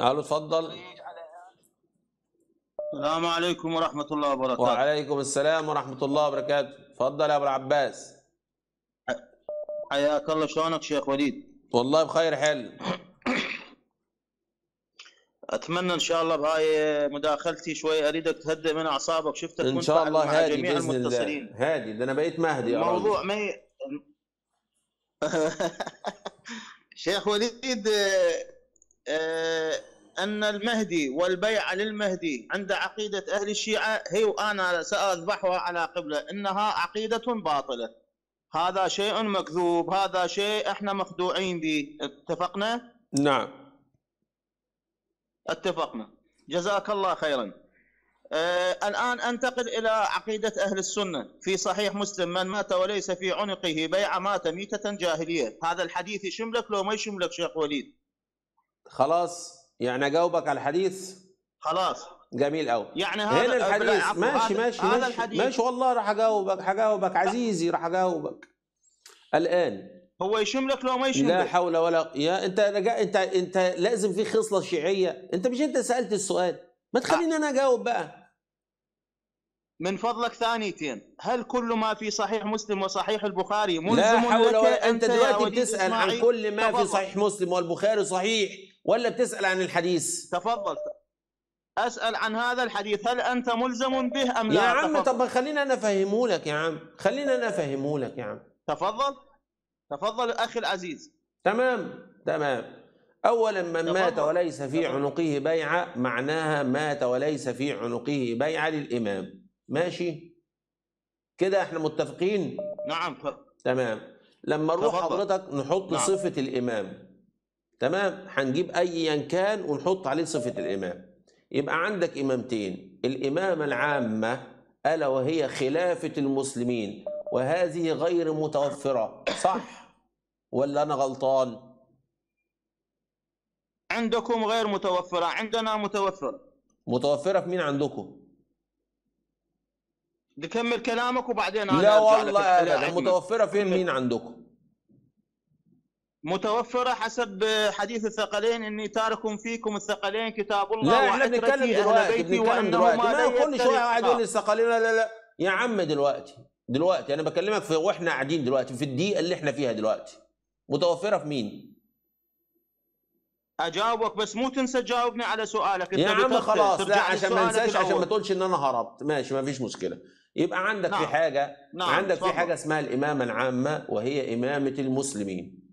الو اتفضل السلام عليكم ورحمة الله وبركاته وعليكم السلام ورحمة الله وبركاته اتفضل يا أبو العباس حياك الله شلونك شيخ وليد والله بخير حل اتمنى ان شاء الله بهاي مداخلتي شوي اريدك تهدئ من اعصابك شفتك ان شاء الله هادي جميع باذن الله هادي ده انا بقيت مهدي الموضوع ما مي... شيخ وليد آه، أن المهدي والبيعة للمهدي عند عقيدة أهل الشيعة هي وأنا سأذبحها على قبلة إنها عقيدة باطلة هذا شيء مكذوب هذا شيء احنا مخدوعين به اتفقنا؟ نعم اتفقنا جزاك الله خيرا آه الآن أنتقل إلى عقيدة أهل السنة في صحيح مسلم من مات وليس في عنقه بيعة مات ميتة جاهلية هذا الحديث يشملك لو ما يشملك شيخ وليد خلاص يعني اجاوبك على الحديث خلاص جميل قوي يعني هذا هنا الحديث ماشي ماشي هذا ماشي, الحديث ماشي والله راح اجاوبك هجاوبك عزيزي راح اجاوبك الان هو يشملك لو ما يشملك لا حول ولا يا انت رجع انت انت لازم في خصله شيعيه انت مش انت سالت السؤال ما تخليني انا اجاوب بقى من فضلك ثانيتين هل كل ما في صحيح مسلم وصحيح البخاري ملزم لا حول ولا انت دلوقتي بتسال عن كل ما في صحيح مسلم والبخاري صحيح ولا بتسال عن الحديث تفضل اسال عن هذا الحديث هل انت ملزم به ام لا يا عم طب خلينا انا افهمه لك يا عم خلينا انا افهمه لك يا عم تفضل تفضل اخي العزيز تمام تمام اولا من تفضل. مات وليس في عنقه بيعه معناها مات وليس في عنقه بيعه للامام ماشي كده احنا متفقين نعم تمام لما نروح حضرتك نحط نعم. صفه الامام تمام هنجيب ايا كان ونحط عليه صفه الامام يبقى عندك امامتين الامامه العامه الا وهي خلافه المسلمين وهذه غير متوفره صح ولا انا غلطان عندكم غير متوفره عندنا متوفره متوفره في مين عندكم نكمل كلامك وبعدين انا لا والله لا متوفره فين مين عندكم متوفرة حسب حديث الثقلين إني تارك فيكم الثقلين كتاب الله لا احنا بنتكلم دلوقتي بنتكلم دلوقتي ما كل شوية واحد يقول لي الثقلين لا لا لا يا عم دلوقتي دلوقتي أنا بكلمك في وإحنا قاعدين دلوقتي في الدقيقة اللي إحنا فيها دلوقتي متوفرة في مين؟ أجاوبك بس مو تنسى تجاوبني على سؤالك يا عم خلاص لا عشان ما انساش عشان ما تقولش إن أنا هربت ماشي ما فيش مشكلة يبقى عندك نعم. في حاجة نعم. عندك في حاجة اسمها الإمامة العامة وهي إمامة المسلمين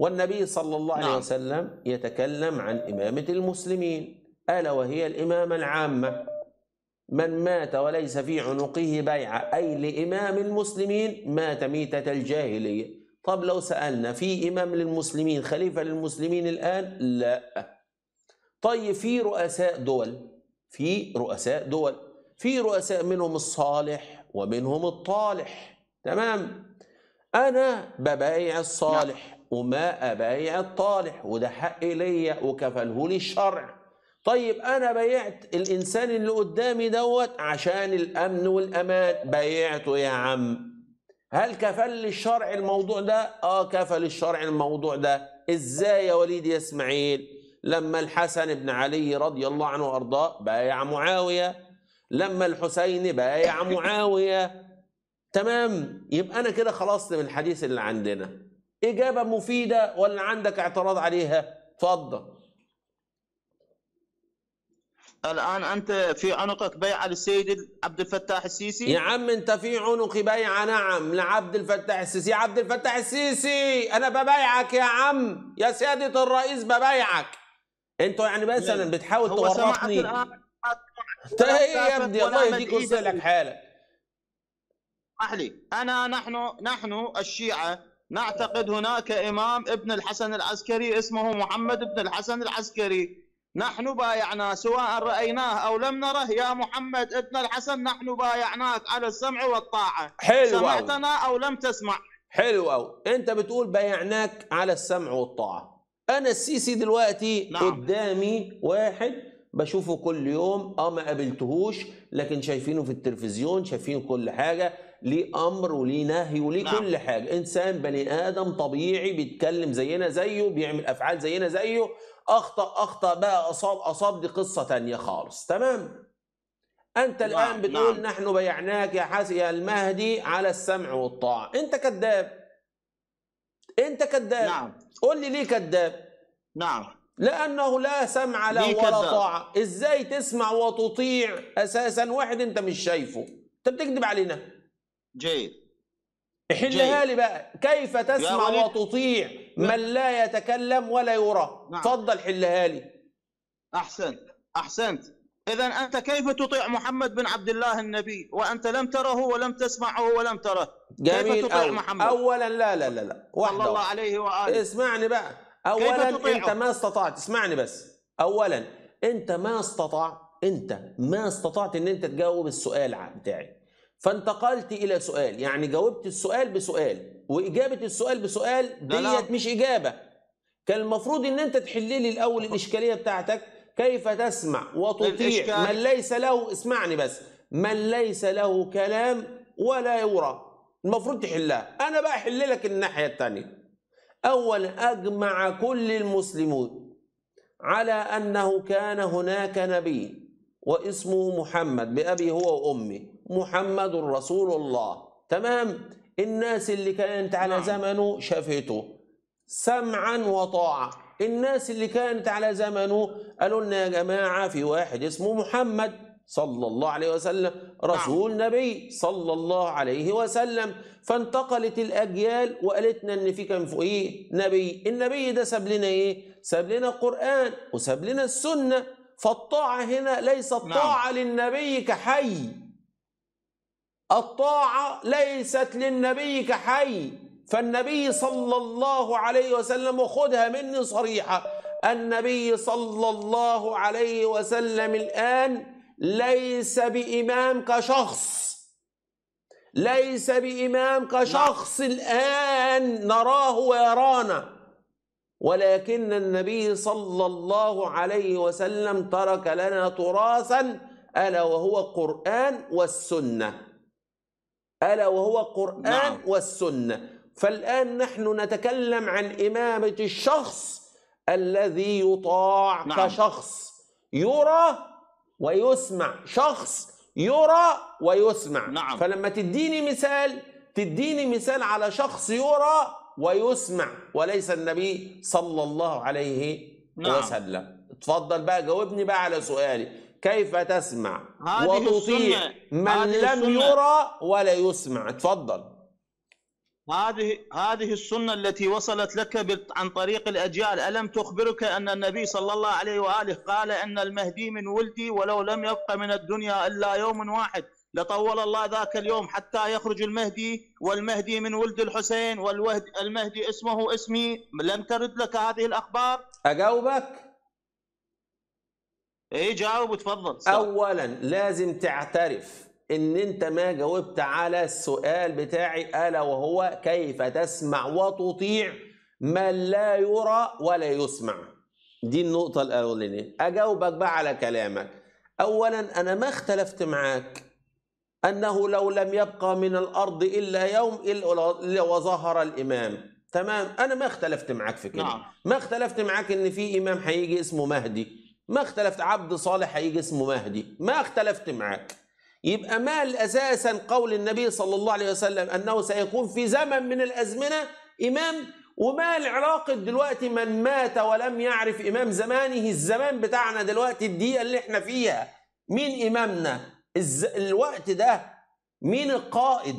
والنبي صلى الله عليه نعم. وسلم يتكلم عن إمامة المسلمين ألا وهي الإمامة العامة من مات وليس في عنقه بيعة أي لإمام المسلمين مات ميتة الجاهلية طب لو سألنا في إمام للمسلمين خليفة للمسلمين الآن لا طيب في رؤساء دول في رؤساء دول في رؤساء منهم الصالح ومنهم الطالح تمام أنا ببايع الصالح نعم. وما أبايع الطالح وده حق ليا وكفله لي الشرع طيب أنا بيعت الإنسان اللي قدامي دوت عشان الأمن والأمان بيعته يا عم هل كفل الشرع الموضوع ده؟ آه كفل الشرع الموضوع ده إزاي يا وليد يا إسماعيل؟ لما الحسن بن علي رضي الله عنه وأرضاه بايع معاوية لما الحسين بايع معاوية تمام يبقى أنا كده خلصت من الحديث اللي عندنا إجابة مفيدة ولا عندك اعتراض عليها؟ تفضل الآن أنت في عنقك بيعة للسيد عبد الفتاح السيسي؟ يا عم أنت في عنقي بيعة نعم لعبد الفتاح السيسي، عبد الفتاح السيسي أنا ببايعك يا عم يا سيادة الرئيس ببايعك. أنتوا يعني مثلا بتحاول تورطني انت طيب يا ابني الله يهديك ويصلح حالك. اسمح لي أنا نحن نحن الشيعة نعتقد هناك إمام ابن الحسن العسكري اسمه محمد ابن الحسن العسكري نحن بايعنا سواء رأيناه أو لم نره يا محمد ابن الحسن نحن بايعناك على السمع والطاعة حلو سمعتنا أو لم تسمع حلو أو أنت بتقول بايعناك على السمع والطاعة أنا السيسي دلوقتي نعم. قدامي واحد بشوفه كل يوم اه ما قابلتهوش لكن شايفينه في التلفزيون شايفينه كل حاجه ليه امر وليه نهي وليه نعم. كل حاجه انسان بني ادم طبيعي بيتكلم زينا زيه بيعمل افعال زينا زيه اخطا اخطا بقى اصاب اصاب دي قصه ثانيه خالص تمام انت نعم. الان بتقول نعم. نحن بيعناك يا حس يا المهدي على السمع والطاعه انت كذاب انت كذاب نعم قول لي ليه كذاب نعم لانه لا سمع له ولا طاعه ازاي تسمع وتطيع اساسا واحد انت مش شايفه انت بتكذب علينا جيد احلها لي بقى كيف تسمع وتطيع من لا يتكلم ولا يرى نعم. تفضل حلها لي احسنت احسنت اذا انت كيف تطيع محمد بن عبد الله النبي وانت لم تره ولم تسمعه ولم تره جميل كيف تطيع أول. محمد اولا لا لا لا لا صلى الله عليه واله اسمعني بقى اولا انت ما استطعت اسمعني بس اولا انت ما استطعت انت ما استطعت ان انت تجاوب السؤال بتاعي فانتقلت الى سؤال يعني جاوبت السؤال بسؤال واجابه السؤال بسؤال ديت مش اجابه كان المفروض ان انت تحل لي الاول الاشكاليه بتاعتك كيف تسمع وتطيع من ليس له اسمعني بس من ليس له كلام ولا يرى المفروض تحلها انا بقى احل لك الناحيه الثانيه اولا اجمع كل المسلمون على انه كان هناك نبي واسمه محمد بابي هو وامي محمد رسول الله تمام الناس اللي كانت على نعم. زمنه شافته سمعا وطاعة الناس اللي كانت على زمنه قالوا لنا يا جماعة في واحد اسمه محمد صلى الله عليه وسلم رسول نعم. نبي صلى الله عليه وسلم فانتقلت الأجيال وقالتنا إن في كان فوقيه نبي النبي ده ساب لنا إيه؟ ساب لنا القرآن وساب لنا السنة فالطاعة هنا ليست نعم. طاعة للنبي كحي الطاعة ليست للنبي كحي فالنبي صلى الله عليه وسلم وخذها مني صريحة النبي صلى الله عليه وسلم الآن ليس بإمام كشخص ليس بإمام كشخص الآن نراه ويرانا ولكن النبي صلى الله عليه وسلم ترك لنا تراثا ألا وهو القرآن والسنة ألا وهو قرآن نعم. والسنة فالآن نحن نتكلم عن إمامة الشخص الذي يطاع نعم. كشخص يرى ويسمع شخص يرى ويسمع نعم. فلما تديني مثال تديني مثال على شخص يرى ويسمع وليس النبي صلى الله عليه نعم. وسلم اتفضل بقى جاوبني بقى على سؤالي كيف تسمع وتطيع من لم السنة. يرى ولا يسمع تفضل هذه هذه السنه التي وصلت لك عن طريق الاجيال الم تخبرك ان النبي صلى الله عليه واله قال ان المهدي من ولدي ولو لم يبق من الدنيا الا يوم واحد لطول الله ذاك اليوم حتى يخرج المهدي والمهدي من ولد الحسين والمهدي اسمه اسمي لم ترد لك هذه الاخبار اجاوبك ايه جاوب وتفضل صح. اولا لازم تعترف ان انت ما جاوبت على السؤال بتاعي الا وهو كيف تسمع وتطيع من لا يرى ولا يسمع دي النقطة الأولانية أجاوبك بقى على كلامك أولا أنا ما اختلفت معاك أنه لو لم يبقى من الأرض إلا يوم إلا وظهر الإمام تمام أنا ما اختلفت معاك في كده نعم. ما اختلفت معاك إن في إمام هيجي اسمه مهدي ما اختلفت عبد صالح هيجي اسمه مهدي ما اختلفت معاك يبقى مال اساسا قول النبي صلى الله عليه وسلم انه سيكون في زمن من الازمنه امام ومال العراق دلوقتي من مات ولم يعرف امام زمانه الزمان بتاعنا دلوقتي الدقيقه اللي احنا فيها مين امامنا الز... الوقت ده مين القائد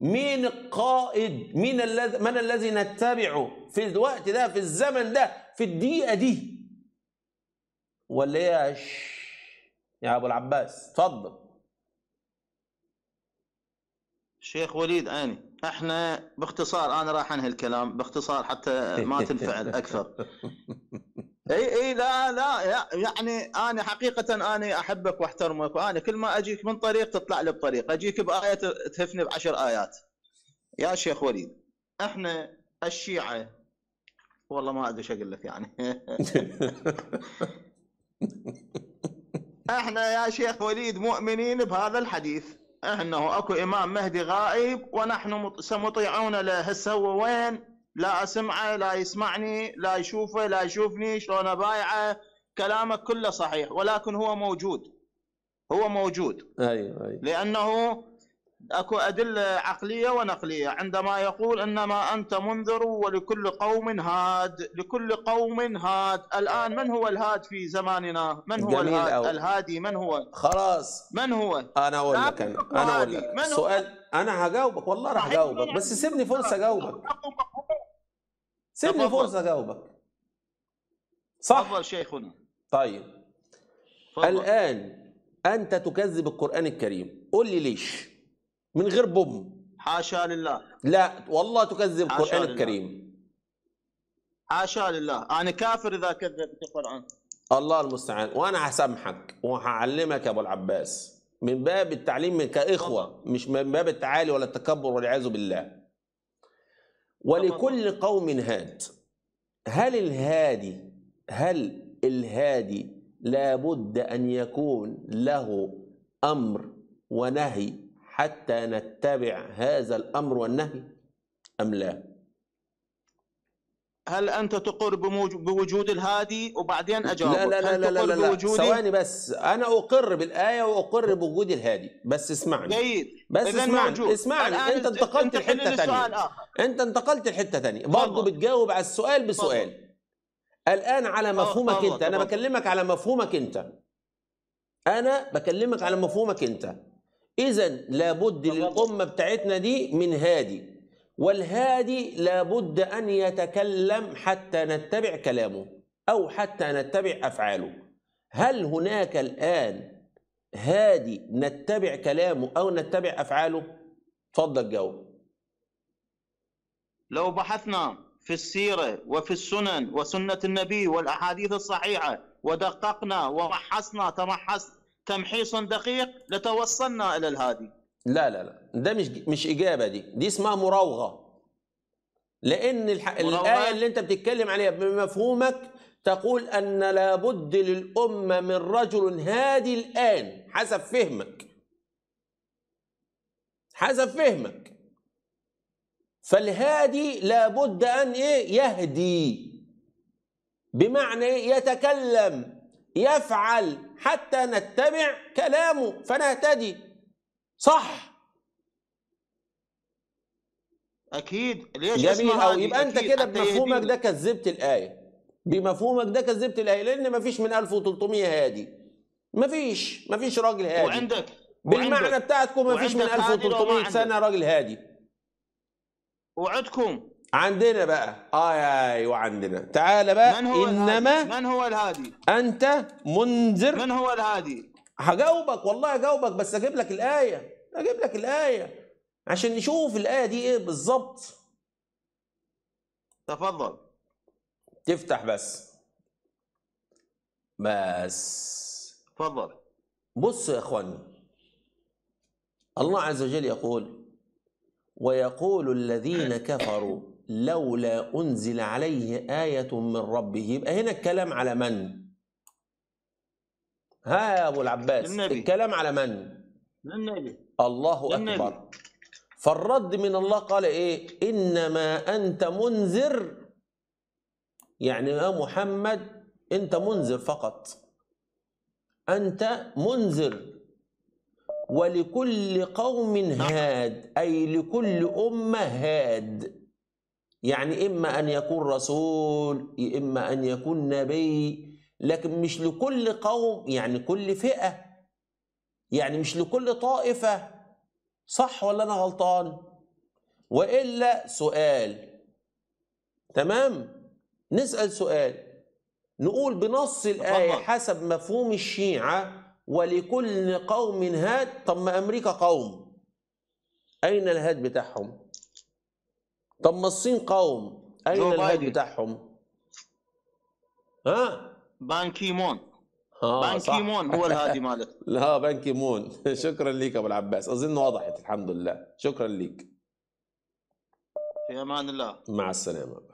مين القائد مين الذي من الذي نتبعه في الوقت ده في الزمن ده في الدقيقه دي ولا يا يا ابو العباس تفضل شيخ وليد اني احنا باختصار انا راح انهي الكلام باختصار حتى ما تنفعل اكثر اي اي لا لا يعني انا حقيقه انا احبك واحترمك وانا كل ما اجيك من طريق تطلع لي بطريق اجيك بايه تهفني بعشر ايات يا شيخ وليد احنا الشيعه والله ما ادري ايش اقول لك يعني احنا يا شيخ وليد مؤمنين بهذا الحديث انه اكو امام مهدي غائب ونحن سمطيعون له هسه هو وين؟ لا اسمعه لا يسمعني لا يشوفه لا يشوفني شلون ابايعه كلامك كله صحيح ولكن هو موجود هو موجود ايوه ايوه لانه اكو ادله عقليه ونقليه عندما يقول انما انت منذر ولكل قوم هاد لكل قوم هاد الان من هو الهاد في زماننا من هو الهاد أو. الهادي من هو خلاص من هو انا اقول لك انا انا اقول لك سؤال انا هجاوبك والله راح اجاوبك بس سيبني فرصه اجاوبك سيبني فرصه اجاوبك صح تفضل شيخنا طيب فضل. الان انت تكذب القران الكريم قول لي ليش من غير بوم حاشا لله لا والله تكذب القرآن الكريم حاشا لله أنا كافر إذا كذبت القرآن الله المستعان وأنا هسامحك وهعلمك يا أبو العباس من باب التعليم من كإخوة مش من باب التعالي ولا التكبر والعياذ بالله ولكل قوم هاد هل الهادي هل الهادي لابد أن يكون له أمر ونهي حتى نتبع هذا الأمر والنهي أم لا هل أنت تقر بوجود الهادي وبعدين أجاوب لا لا لا لا, لا, لا, لا. ثواني بس أنا أقر بالآية وأقر بوجود الهادي بس اسمعني جيد بس اسمعني اسمعني أنت انتقلت لحتة ثانية أنت انتقلت لحتة ثانية برضه بتجاوب على السؤال بسؤال فضل. الآن على مفهومك فضل. أنت أنا بكلمك على مفهومك أنت أنا بكلمك على مفهومك أنت اذا لابد للامه بتاعتنا دي من هادي والهادي لابد ان يتكلم حتى نتبع كلامه او حتى نتبع افعاله هل هناك الان هادي نتبع كلامه او نتبع افعاله اتفضل جاوب لو بحثنا في السيره وفي السنن وسنه النبي والاحاديث الصحيحه ودققنا ومحصنا تمحصنا تمحيص دقيق لتوصلنا الى الهادي لا لا لا ده مش مش اجابه دي دي اسمها مراوغه لان الح... الايه اللي انت بتتكلم عليها بمفهومك تقول ان لابد للامه من رجل هادي الان حسب فهمك حسب فهمك فالهادي لابد ان ايه يهدي بمعنى إيه؟ يتكلم يفعل حتى نتبع كلامه فنهتدي صح اكيد ليش جميل او يبقى انت كده بمفهومك ده كذبت الايه بمفهومك ده كذبت الايه لان مفيش من 1300 هادي مفيش مفيش راجل هادي وعندك بالمعنى بتاعتكم مفيش من 1300 سنه راجل هادي وعدكم عندنا بقى آه ايوه عندنا تعال بقى من هو انما الهادي؟ من هو الهادي انت منذر من هو الهادي هجاوبك والله هجاوبك بس اجيب لك الايه اجيب لك الايه عشان نشوف الايه دي ايه بالظبط تفضل تفتح بس بس تفضل بص يا اخواني الله عز وجل يقول ويقول الذين كفروا لولا أنزل عليه آية من ربه يبقى هنا الكلام على من؟ ها يا أبو العباس للنبي. الكلام على من؟ للنبي الله للنبي. أكبر فالرد من الله قال إيه؟ إنما أنت منذر يعني يا محمد أنت منذر فقط أنت منذر ولكل قوم هاد أي لكل أمة هاد يعني إما أن يكون رسول إما أن يكون نبي لكن مش لكل قوم يعني كل فئة يعني مش لكل طائفة صح ولا أنا غلطان وإلا سؤال تمام نسأل سؤال نقول بنص الآية حسب مفهوم الشيعة ولكل قوم هاد طب ما أمريكا قوم أين الهاد بتاعهم طب ما الصين قوم اين الهيد بتاعهم؟ ها؟ بانكي مون آه بان هو الهادي مالك لا بانكي مون شكرا لك ابو العباس اظن وضحت الحمد لله شكرا لك في امان الله مع السلامه